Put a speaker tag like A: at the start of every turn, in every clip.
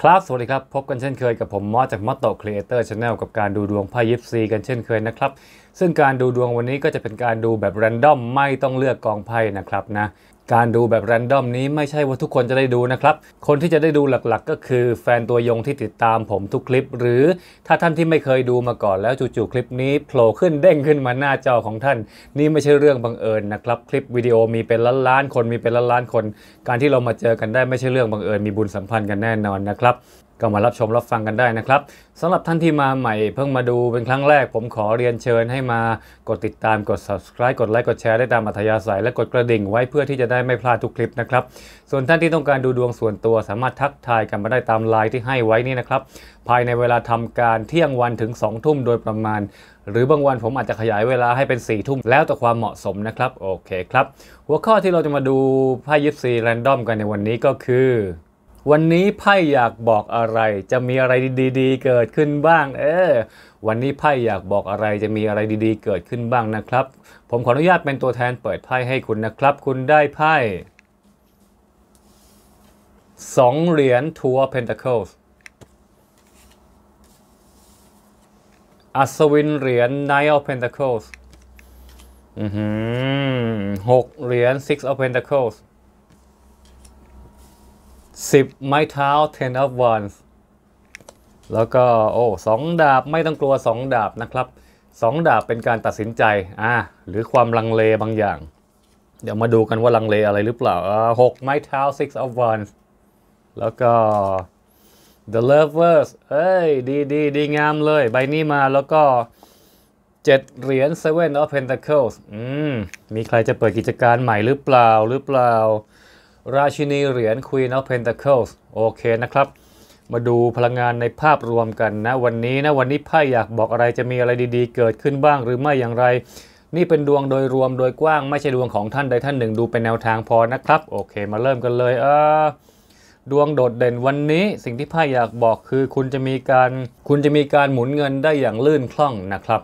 A: ครับ สวัสดีครับ พบกันเช่นเคยกับผมมอจากมอตโตครีเอเตอร์ชาแนลกับการดูดวงไพ่ยิปซีกันเช่นเคยนะครับ ซึ่งการดูดวงวันนี้ก็จะเป็นการดูแบบแรนดอมไม่ต้องเลือกกองไพ่นะครับนะการดูแบบแรนดอมนี้ไม่ใช่ว่าทุกคนจะได้ดูนะครับ คนที่จะได้ดูหลักๆก็คือแฟนตัวยงที่ติดตามผมทุกคลิป หรือถ้าท่านที่ไม่เคยดูมาก่อน แล้วจู่ๆคลิปนี้โผล่ขึ้นเด้งขึ้นมาหน้าจอของท่าน นี่ไม่ใช่เรื่องบังเอิญนะครับ คลิปวิดีโอมีเป็นล้านๆคนมีเป็นล้านๆคน การที่เรามาเจอกันได้ไม่ใช่เรื่องบังเอิญมีบุญสัมพันธ์กันแน่นอนนะครับก็มารับชมรับฟังกันได้นะครับสำหรับท่านที่มาใหม่เพิ่งมาดูเป็นครั้งแรกผมขอเรียนเชิญให้มากดติดตามกด subscribe กดไลค์กดแชร์ได้ตามอัธยาศัยและกดกระดิ่งไว้เพื่อที่จะได้ไม่พลาดทุกคลิปนะครับ ส่วนท่านที่ต้องการดูดวงส่วนตัว สามารถทักทายกันมาได้ตามไลน์ที่ให้ไว้นี่นะครับ ภายในเวลาทำการเที่ยงวันถึง2องทุ่มโดยประมาณ หรือบางวันผมอาจจะขยายเวลาให้เป็น4ี่ทุ่มแล้วแต่ความเหมาะสมนะครับโอเคครับ หัวข้อที่เราจะมาดูไพ่ยิปซีแรนดอมกันในวันนี้ก็คือวันนี้ไพ่อยากบอกอะไร จะมีอะไรดีๆ เกิดขึ้นบ้าง เออ วันนี้ไพ่อยากบอกอะไร จะมีอะไรดีๆ เกิดขึ้นบ้างนะครับ ผมขออนุญาตเป็นตัวแทนเปิดไพ่ให้คุณนะครับ คุณได้ไพ่สองเหรียญทัวร์เพนทาเคิลสอัศวินเหรียญ n i n อ of Pentacles หกเหรียญซ์ออฟเพนทาเคิล10ไม้เท้า 10 of wands แล้วก็ โอ้สองดาบไม่ต้องกลัว 2 ดาบนะครับ 2 ดาบเป็นการตัดสินใจอ่าหรือความลังเลบางอย่าง เดี๋ยวมาดูกันว่าลังเลอะไรหรือเปล่าอ่หกไม้เท้า six of wands แล้วก็ the lovers เอ้ย ดีดี ดีงามเลย ใบนี้มาแล้วก็เจ็ดเหรียญ seven of pentacles อืมมีใครจะเปิดกิจการใหม่หรือเปล่าหรือเปล่าราชินีเหรียญ Queen of Pentacles โอเคนะครับ มาดูพลังงานในภาพรวมกันนะ วันนี้นะวันนี้ไพ่อยากบอกอะไรจะมีอะไรดี ๆ เกิดขึ้นบ้างหรือไม่อย่างไร นี่เป็นดวงโดยรวมโดยกว้างไม่ใช่ดวงของท่านใดท่านหนึ่งดูเป็นแนวทางพอนะครับ โอเค มาเริ่มกันเลย เออดวงโดดเด่นวันนี้ สิ่งที่ไพ่อยากบอกคือคุณจะมีการ คุณจะมีการหมุนเงินได้อย่างลื่นคล่องนะครับ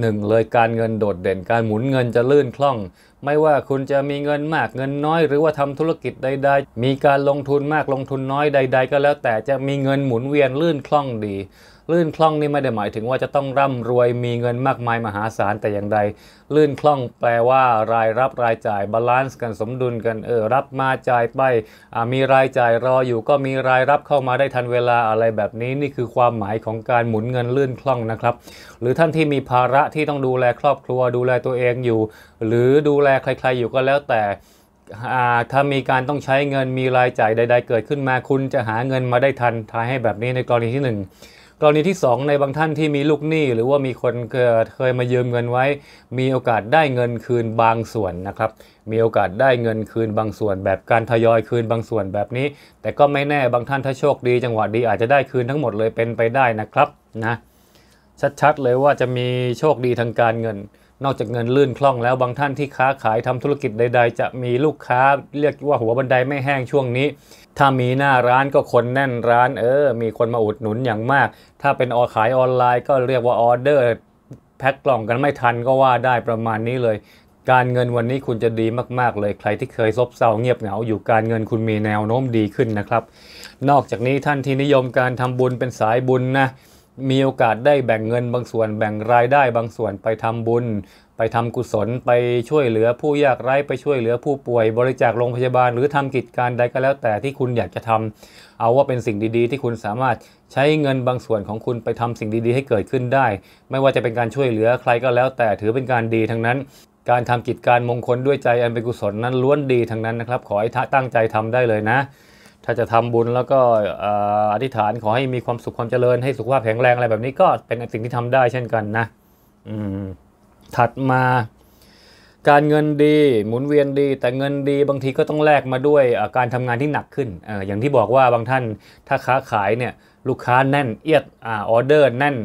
A: หนึ่งเลยการเงินโดดเด่นการหมุนเงินจะลื่นคล่องไม่ว่าคุณจะมีเงินมากเงินน้อย หรือว่าทำธุรกิจใดๆมีการลงทุนมากลงทุนน้อยใด ๆ ก็แล้วแต่จะมีเงินหมุนเวียนลื่นคล่องดีลื่นคล่องนี่ไม่ได้หมายถึงว่าจะต้องร่ำรวยมีเงินมากมายมหาศาล แต่อย่างใดลื่นคล่องแปลว่า รายรับรายจ่ายบาลานซ์กันสมดุลกันเออรับมาจ่ายไปมีรายจ่ายรออยู่ก็มีรายรับเข้ามาได้ทันเวลาอะไรแบบนี้นี่คือความหมายของการหมุนเงินลื่นคล่องนะครับ หรือท่านที่มีภาระที่ต้องดูแลครอบครัวดูแลตัวเองอยู่ หรือดูแลใครๆอยู่ก็แล้วแต่ถ้ามีการต้องใช้เงินมีรายจ่ายใดๆเกิดขึ้นมาคุณจะหาเงินมาได้ทันทายให้แบบนี้ในกรณีที่1กรณีที่ 2 ในบางท่านที่มีลูกหนี้หรือว่ามีคนเคยมายืมเงินไว้ มีโอกาสได้เงินคืนบางส่วนนะครับ มีโอกาสได้เงินคืนบางส่วนแบบการทยอยคืนบางส่วนแบบนี้ แต่ก็ไม่แน่บางท่านถ้าโชคดีจังหวะดีอาจจะได้คืนทั้งหมดเลยเป็นไปได้นะครับนะชัดๆ เลยว่าจะมีโชคดีทางการเงินนอกจากเงินลื่นคล่องแล้วบางท่านที่ค้าขายทำธุรกิจใดๆ จะมีลูกค้าเรียกว่าหัวบันไดไม่แห้งช่วงนี้ ถ้ามีหน้าร้านก็คนแน่นร้านเออ มีคนมาอุดหนุนอย่างมาก ถ้าเป็นออขายออนไลน์ก็เรียกว่าออเดอร์ แพ็คกล่องกันไม่ทันก็ว่าได้ประมาณนี้เลย การเงินวันนี้คุณจะดีมากๆเลยใครที่เคยซบเซาเงียบเหงาอยู่การเงินคุณมีแนวโน้มดีขึ้นนะครับ นอกจากนี้ท่านที่นิยมการทำบุญเป็นสายบุญนะมีโอกาสได้แบ่งเงินบางส่วน แบ่งรายได้บางส่วนไปทำบุญ ไปทำกุศลไปช่วยเหลือผู้ยากไร้ไปช่วยเหลือผู้ป่วยบริจาคโรงพยาบาล หรือทำกิจการใดก็แล้วแต่ที่คุณอยากจะทำ เอาว่าเป็นสิ่งดี ๆ ที่คุณสามารถใช้เงินบางส่วนของคุณไปทำสิ่งดีๆ ให้เกิดขึ้นได้ ไม่ว่าจะเป็นการช่วยเหลือใครก็แล้ว แต่ถือเป็นการดีทั้งนั้น การทำกิจการมงคลด้วยใจอันเป็นกุศลนั้นล้วนดีทั้งนั้นนะครับ ขอให้ตั้งใจทำได้เลยนะถ้าจะทำบุญแล้วก็อธิษฐานขอให้มีความสุขความเจริญ ให้สุขภาพแข็งแรงอะไรแบบนี้ก็เป็นสิ่งที่ทำได้เช่นกันนะถัดมา การเงินดี หมุนเวียนดี แต่เงินดี บางทีก็ต้องแลกมาด้วยการทำงานที่หนักขึ้นออย่างที่บอกว่าบางท่านถ้าค้าขายเนี่ยลูกค้าแน่น เอียดออเดอร์แน่น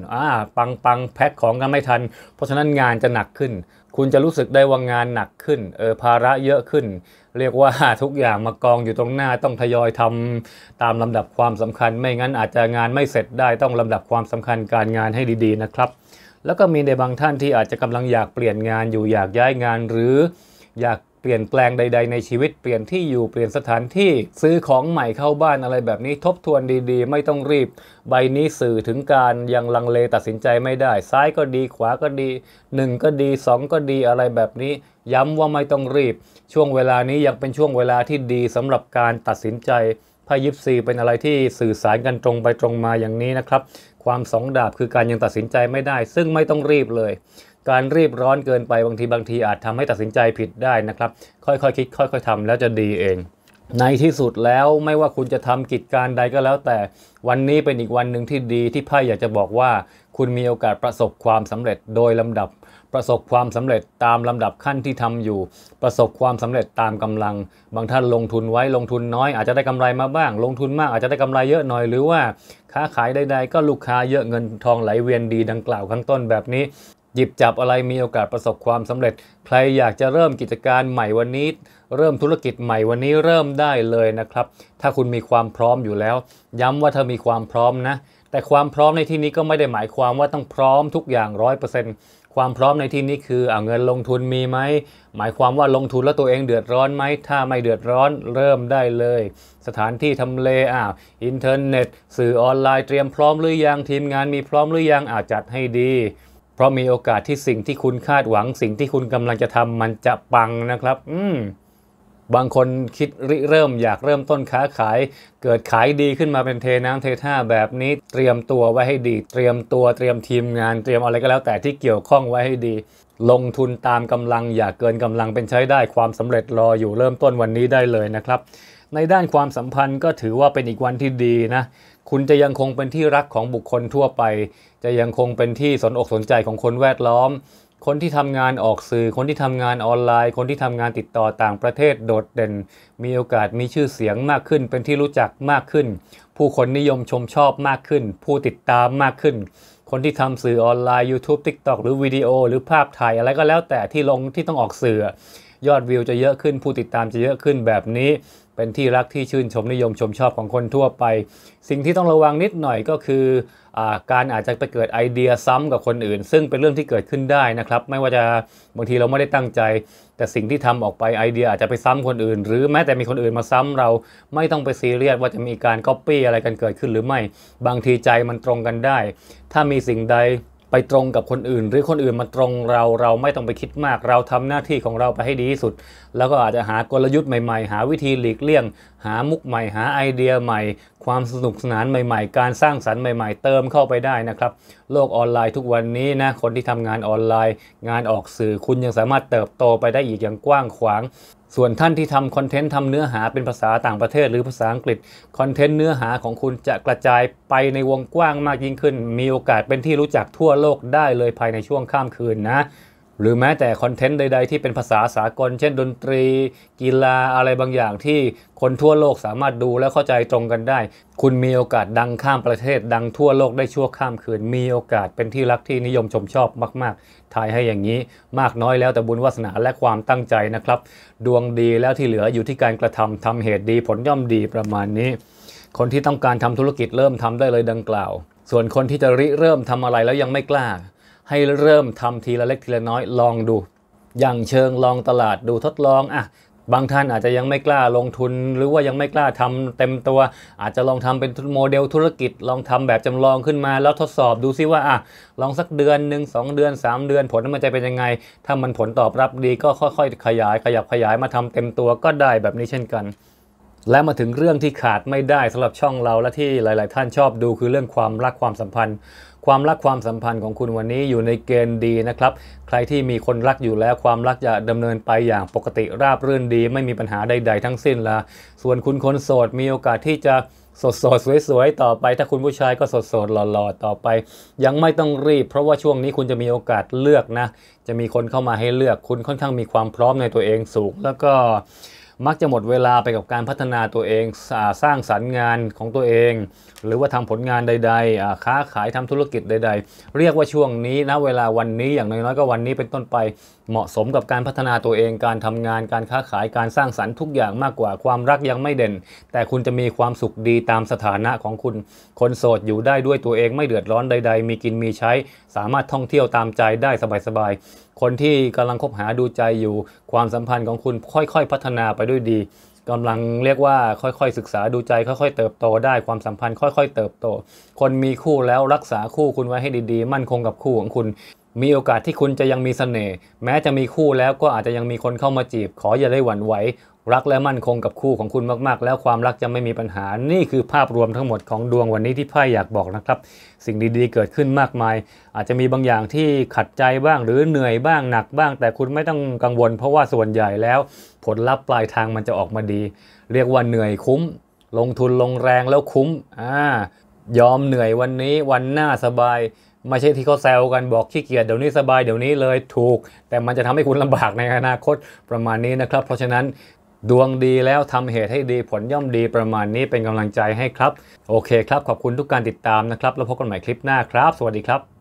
A: ปังปังแพ็คของกันไม่ทัน เพราะฉะนั้นงานจะหนักขึ้นคุณจะรู้สึกได้ว่างานหนักขึ้น เออภาระเยอะขึ้น เรียกว่าทุกอย่างมากองอยู่ตรงหน้าต้องทยอยทำ ตามลำดับความสำคัญ ไม่งั้นอาจจะงานไม่เสร็จได้ต้องลำดับความสำคัญการงานให้ดีๆนะครับ แล้วก็มีในบางท่านที่อาจจะกำลังอยากเปลี่ยนงานอยู่อยากย้ายงานหรืออยากปลี่ยนแปลงใดๆ ในชีวิตเปลี่ยนที่อยู่เปลี่ยนสถานที่ซื้อของใหม่เข้าบ้านอะไรแบบนี้ทบทวนดีๆ ไม่ต้องรีบ ใบนี้สื่อถึงการยังลังเลตัดสินใจไม่ได้ ซ้ายก็ดีขวาก็ดี 1 ก็ดี 2 ก็ดีอะไรแบบนี้ ย้ำว่าไม่ต้องรีบ ช่วงเวลานี้ยังเป็นช่วงเวลาที่ดีสำหรับการตัดสินใจไพ่ยิปซีเป็นอะไรที่สื่อสารกันตรงไปตรงมาอย่างนี้นะครับ ความสองดาบคือการยังตัดสินใจไม่ได้ซึ่งไม่ต้องรีบเลยการรีบร้อนเกินไปบางทีบางทีอาจทำให้ตัดสินใจผิดได้นะครับ ค่อยๆคคิดค่อยๆทำแล้วจะดีเอง ในที่สุดแล้วไม่ว่าคุณจะทำกิจการใดก็แล้ว แต่วันนี้เป็นอีกวันหนึ่งที่ดีที่ไพ่อยากจะบอกว่า คุณมีโอกาสประสบความสำเร็จโดยลำดับประสบความสำเร็จตามลำดับขั้นที่ทำอยู่ประสบความสำเร็จตามกำลัง บางท่านลงทุนไว้ลงทุนน้อย อาจจะได้กำไรมาบ้าง ลงทุนมากอาจจะได้กำไรเยอะหน่อยหรือว่าค้าขายใด ๆ ก็ลูกค้าเยอะเงินทองไหลเวียนดีดังกล่าวข้างต้นแบบนี้หยิบจับอะไรมีโอกาสประสบความสำเร็จ ใครอยากจะเริ่มกิจการใหม่วันนี้ เริ่มธุรกิจใหม่วันนี้เริ่มได้เลยนะครับถ้าคุณมีความพร้อมอยู่แล้ว ย้ำว่าเธอมีความพร้อมนะ แต่ความพร้อมในที่นี้ก็ไม่ได้หมายความว่าต้องพร้อมทุกอย่างร้อยเปอร์เซ็นต์ความพร้อมในที่นี้คือเอาเงินลงทุนมีไหมหมายความว่าลงทุนแล้วตัวเองเดือดร้อนไหมถ้าไม่เดือดร้อนเริ่มได้เลย สถานที่ทำเลอ่าอินเทอร์เน็ต สื่อออนไลน์เตรียมพร้อมหรือยังทีมงานมีพร้อมหรือยังอาจจัดให้ดีเพราะมีโอกาสที่สิ่งที่คุณคาดหวัง สิ่งที่คุณกำลังจะทำมันจะปังนะครับ อืม บางคนคิดริเริ่มอยากเริ่มต้นค้าขาย เกิดขายดีขึ้นมาเป็นเทน้ำเทท่าแบบนี้เตรียมตัวไว้ให้ดี เตรียมตัวเตรียมทีมงาน เตรียมอะไรก็แล้วแต่ที่เกี่ยวข้องไว้ให้ดี ลงทุนตามกำลัง อย่าเกินกำลังเป็นใช้ได้ความสำเร็จรออยู่เริ่มต้นวันนี้ได้เลยนะครับ ในด้านความสัมพันธ์ก็ถือว่าเป็นอีกวันที่ดีนะคุณจะยังคงเป็นที่รักของบุคคลทั่วไป จะยังคงเป็นที่สนอกสนใจของคนแวดล้อม คนที่ทำงานออกสื่อ คนที่ทำงานออนไลน์ คนที่ทำงานติดต่อต่างประเทศโดดเด่น มีโอกาสมีชื่อเสียงมากขึ้น เป็นที่รู้จักมากขึ้น ผู้คนนิยมชมชอบมากขึ้น ผู้ติดตามมากขึ้น คนที่ทำสื่อออนไลน์ YouTube TikTok หรือวิดีโอ หรือภาพถ่ายอะไรก็แล้วแต่ที่ลงที่ต้องออกสื่อ ยอดวิวจะเยอะขึ้นผู้ติดตามจะเยอะขึ้นแบบนี้เป็นที่รักที่ชื่นชมนิยมชมชอบของคนทั่วไป สิ่งที่ต้องระวังนิดหน่อยก็คืออการอาจจะไปเกิดไอเดียซ้ำกับคนอื่น ซึ่งเป็นเรื่องที่เกิดขึ้นได้นะครับไม่ว่าจะบางทีเราไม่ได้ตั้งใจ แต่สิ่งที่ทำออกไปไอเดียอาจจะไปซ้ำคนอื่น หรือแม้แต่มีคนอื่นมาซ้ำเราไม่ต้องไปซีเรียสว่าจะมีการก๊อปปี้อะไรกันเกิดขึ้นหรือไม่บางทีใจมันตรงกันได้ ถ้ามีสิ่งใดไปตรงกับคนอื่น หรือคนอื่นมาตรงเราเราไม่ต้องไปคิดมากเราทำหน้าที่ของเราไปให้ดีที่สุดแล้วก็อาจจะหากลยุทธ์ใหม่ๆ หาวิธีหลีกเลี่ยง หามุกใหม่ หาไอเดียใหม่ ความสนุกสนานใหม่ๆ การสร้างสรรค์ใหม่ๆ เติมเข้าไปได้นะครับ โลกออนไลน์ทุกวันนี้นะ คนที่ทำงานออนไลน์ งานออกสื่อ คุณยังสามารถเติบโตไปได้อีกอย่างกว้างขวาง ส่วนท่านที่ทำคอนเทนต์ทำเนื้อหาเป็นภาษาต่างประเทศหรือภาษาอังกฤษ คอนเทนต์เนื้อหาของคุณจะกระจายไปในวงกว้างมากยิ่งขึ้น มีโอกาสเป็นที่รู้จักทั่วโลกได้เลยภายในช่วงข้ามคืนนะหรือแม้แต่คอนเทนต์ใดๆ ที่เป็นภาษาสากล เช่นดนตรีกีฬาอะไรบางอย่าง ที่คนทั่วโลกสามารถดูและเข้าใจตรงกันได้ คุณมีโอกาสดังข้ามประเทศ ดังทั่วโลกได้ชั่วข้ามคืนมีโอกาสเป็นที่รักที่นิยมชมชอบมากๆทายให้อย่างนี้มากน้อยแล้วแต่บุญวาสนาและความตั้งใจนะครับ ดวงดีแล้วที่เหลืออยู่ที่การกระทำทำเหตุดีผลย่อมดีประมาณนี้ คนที่ต้องการทำธุรกิจเริ่มทำได้เลยดังกล่าว ส่วนคนที่จะริเริ่มทำอะไรแล้วยังไม่กล้าให้เริ่มทำทีละเล็กทีละน้อยลองดู อย่างเชิงลองตลาดดูทดลองอ่ะบางท่านอาจจะยังไม่กล้าลงทุนหรือว่ายังไม่กล้าทำเต็มตัว อาจจะลองทำเป็นโมเดลธุรกิจลองทำแบบจำลองขึ้นมาแล้วทดสอบดูซิว่าอ่ะลองสักเดือนหนึ่งสองเดือน 3 เดือน ผลมันจะเป็นยังไงถ้ามันผลตอบรับดีก็ค่อย ๆ ขยายขยับขยายมาทำเต็มตัวก็ได้แบบนี้เช่นกัน และมาถึงเรื่องที่ขาดไม่ได้สำหรับช่องเราและที่หลาย ๆ ท่านชอบดู คือเรื่องความรักความสัมพันธ์ความรักความสัมพันธ์ของคุณวันนี้อยู่ในเกณฑ์ดีนะครับ ใครที่มีคนรักอยู่แล้วความรักจะดำเนินไปอย่างปกติราบรื่นดีไม่มีปัญหาใดๆทั้งสิ้นละ ส่วนคุณคนโสดมีโอกาสที่จะสดสดสวยๆต่อไป ถ้าคุณผู้ชายก็สดสดหล่อๆต่อไป ยังไม่ต้องรีบ เพราะว่าช่วงนี้คุณจะมีโอกาสเลือกนะ จะมีคนเข้ามาให้เลือกคุณค่อนข้างมีความพร้อมในตัวเองสูง แล้วก็มักจะหมดเวลาไปกับการพัฒนาตัวเอง สร้างสรรค์งานของตัวเอง หรือว่าทำผลงานใดๆ ค้าขายทำธุรกิจใดๆ เรียกว่าช่วงนี้นะเวลาวันนี้อย่างน้อยๆ ก็วันนี้เป็นต้นไปเหมาะสมกับการพัฒนาตัวเองการทำงานการค้าขายการสร้างสรรค์ทุกอย่างมากกว่าความรักยังไม่เด่น แต่คุณจะมีความสุขดีตามสถานะของคุณ คนโสดอยู่ได้ด้วยตัวเองไม่เดือดร้อนใด ๆ มีกินมีใช้ สามารถท่องเที่ยวตามใจได้สบายๆคนที่กำลังคบหาดูใจอยู่ความสัมพันธ์ของคุณค่อยๆ พัฒนาไปด้วยดี กำลังเรียกว่าค่อยๆ ศึกษาดูใจค่อยๆเติบโต ได้ความสัมพันธ์ ค่อยๆเติบโต คนมีคู่แล้วรักษาคู่คุณไว้ให้ดี ๆ มั่นคงกับคู่ของคุณมีโอกาสที่คุณจะยังมีสเสน่ห์แม้จะมีคู่แล้วก็อาจจะยังมีคนเข้ามาจีบ ขออย่าได้หวั่นไหว รักและมั่นคงกับคู่ของคุณมากๆ แล้วความรักจะไม่มีปัญหานี่คือภาพรวมทั้งหมดของดวงวันนี้ที่ไพ่อยากบอกนะครับ สิ่งดีๆ เกิดขึ้นมากมาย อาจจะมีบางอย่างที่ขัดใจบ้าง หรือเหนื่อยบ้างหนักบ้าง แต่คุณไม่ต้องกังวล เพราะว่าส่วนใหญ่แล้ว ผลลัพธ์ปลายทางมันจะออกมาดี เรียกว่าเหนื่อยคุ้ม ลงทุนลงแรงแล้วคุ้มอ่ายอมเหนื่อยวันนี้วันหน้าสบายไม่ใช่ที่เขาแซวกันบอกขี้เกียจเดี๋ยวนี้สบายเดี๋ยวนี้เลยถูก แต่มันจะทำให้คุณลำบากในอนาคตประมาณนี้นะครับ เพราะฉะนั้น ดวงดีแล้วทำเหตุให้ดีผลย่อมดีประมาณนี้เป็นกำลังใจให้ครับ โอเคครับขอบคุณทุกการติดตามนะครับ แล้วพบกันใหม่คลิปหน้าครับ สวัสดีครับ